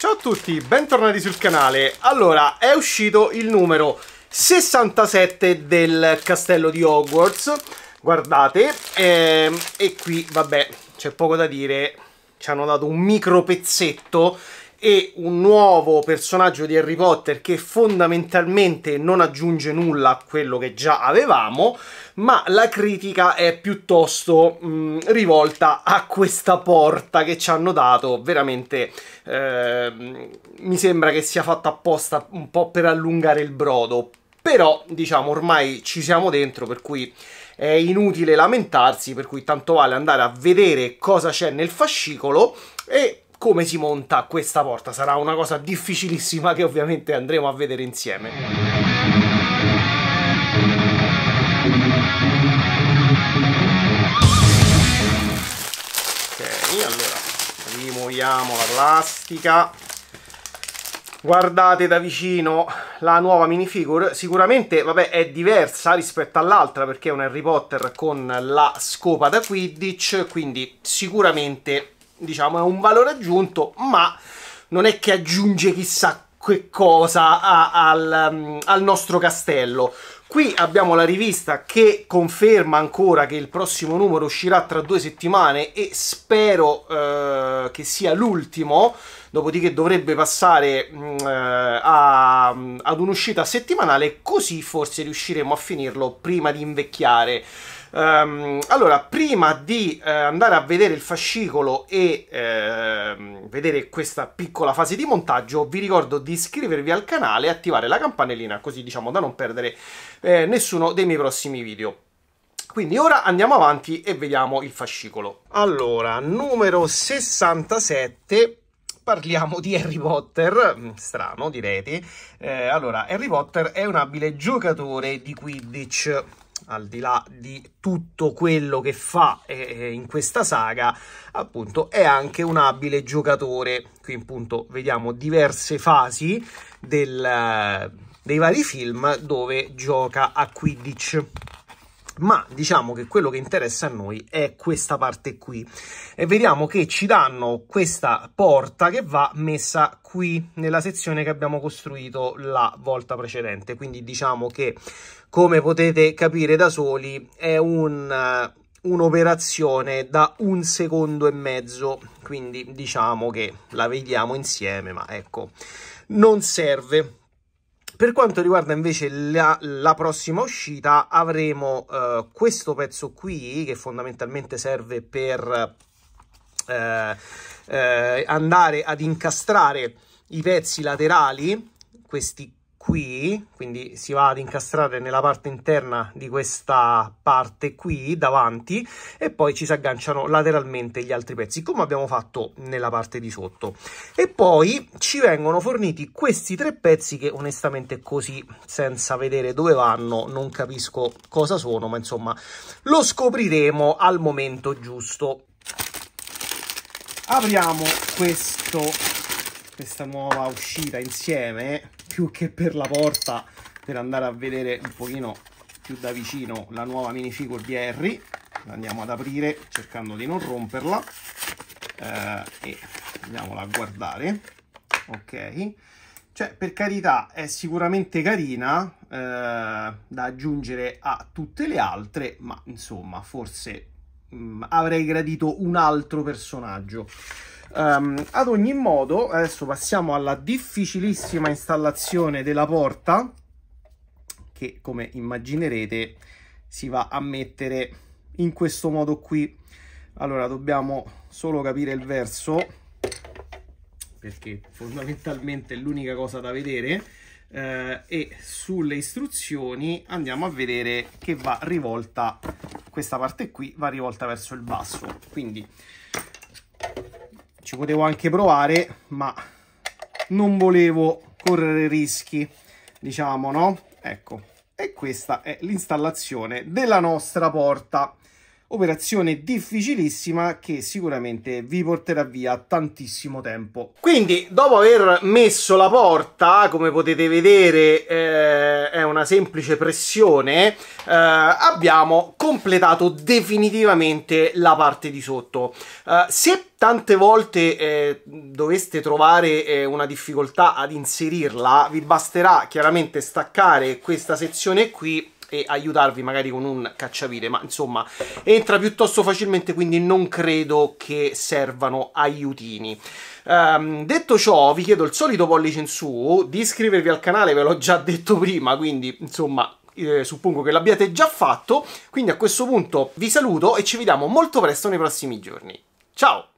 Ciao a tutti, bentornati sul canale. Allora, è uscito il numero 67 del castello di Hogwarts. Guardate, ehm, e qui, vabbè, c'è poco da dire. Ci hanno dato un micro pezzetto e un nuovo personaggio di Harry Potter che fondamentalmente non aggiunge nulla a quello che già avevamo, ma la critica è piuttosto mh, mm, rivolta a questa porta che ci hanno dato, veramente eh, mi sembra che sia fatta apposta un po' per allungare il brodo, però diciamo ormai ci siamo dentro per cui è inutile lamentarsi, per cui tanto vale andare a vedere cosa c'è nel fascicolo e come si monta questa porta. Sarà una cosa difficilissima che ovviamente andremo a vedere insieme. ok allora rimuoviamo la plastica guardate da vicino la nuova minifigure sicuramente vabbè è diversa rispetto all'altra perché è un Harry Potter con la scopa da Quidditch quindi sicuramente diciamo è un valore aggiunto, ma non è che aggiunge chissà che cosa a, al, mm, al nostro castello. Qui abbiamo la rivista che conferma ancora che il prossimo numero uscirà tra due settimane e spero eh, che sia l'ultimo, dopodiché dovrebbe passare mm, eh, a, mm, ad un'uscita settimanale, così forse riusciremo a finirlo prima di invecchiare. Um, allora, prima di eh, andare a vedere il fascicolo e eh, vedere questa piccola fase di montaggio, vi ricordo di iscrivervi al canale e attivare la campanellina, così diciamo da non perdere eh, nessuno dei miei prossimi video. Quindi ora andiamo avanti e vediamo il fascicolo. Allora, numero 67, parliamo di Harry Potter, mm, strano direte. Eh, allora, Harry Potter è un abile giocatore di Quidditch al di là di tutto quello che fa eh, eh, in questa saga, appunto è anche un abile giocatore. Qui appunto vediamo diverse fasi del, eh, dei vari film dove gioca a Quidditch ma diciamo che quello che interessa a noi è questa parte qui e vediamo che ci danno questa porta che va messa qui nella sezione che abbiamo costruito la volta precedente quindi diciamo che come potete capire da soli è un eh, un'operazione da un secondo e mezzo quindi diciamo che la vediamo insieme ma ecco non serve per quanto riguarda invece la, la prossima uscita avremo eh, questo pezzo qui che fondamentalmente serve per eh, eh, andare ad incastrare i pezzi laterali, questi qui, quindi si va ad incastrare nella parte interna di questa parte qui davanti e poi ci si agganciano lateralmente gli altri pezzi come abbiamo fatto nella parte di sotto e poi ci vengono forniti questi tre pezzi che onestamente così senza vedere dove vanno non capisco cosa sono ma insomma lo scopriremo al momento giusto apriamo questo questa nuova uscita insieme, più che per la porta, per andare a vedere un pochino più da vicino la nuova minifigure di Harry. Andiamo ad aprire cercando di non romperla eh, e andiamola a guardare. Ok, cioè per carità è sicuramente carina eh, da aggiungere a tutte le altre, ma insomma forse mh, mm, avrei gradito un altro personaggio. Um, ad ogni modo, adesso passiamo alla difficilissima installazione della porta, che come immaginerete si va a mettere in questo modo qui. Allora, dobbiamo solo capire il verso, perché fondamentalmente è l'unica cosa da vedere, eh, e sulle istruzioni andiamo a vedere che va rivolta, questa parte qui va rivolta verso il basso. Quindi ci potevo anche provare ma non volevo correre rischi diciamo no ecco e questa è l'installazione della nostra porta operazione difficilissima che sicuramente vi porterà via tantissimo tempo. Quindi dopo aver messo la porta, come potete vedere eh, è una semplice pressione, eh, abbiamo completato definitivamente la parte di sotto. Eh, se tante volte eh, doveste trovare eh, una difficoltà ad inserirla, vi basterà chiaramente staccare questa sezione qui e aiutarvi magari con un cacciavite, ma insomma entra piuttosto facilmente, quindi non credo che servano aiutini. Um, detto ciò, vi chiedo il solito pollice in su, di iscrivervi al canale, ve l'ho già detto prima, quindi insomma eh, suppongo che l'abbiate già fatto, quindi a questo punto vi saluto e ci vediamo molto presto nei prossimi giorni. Ciao!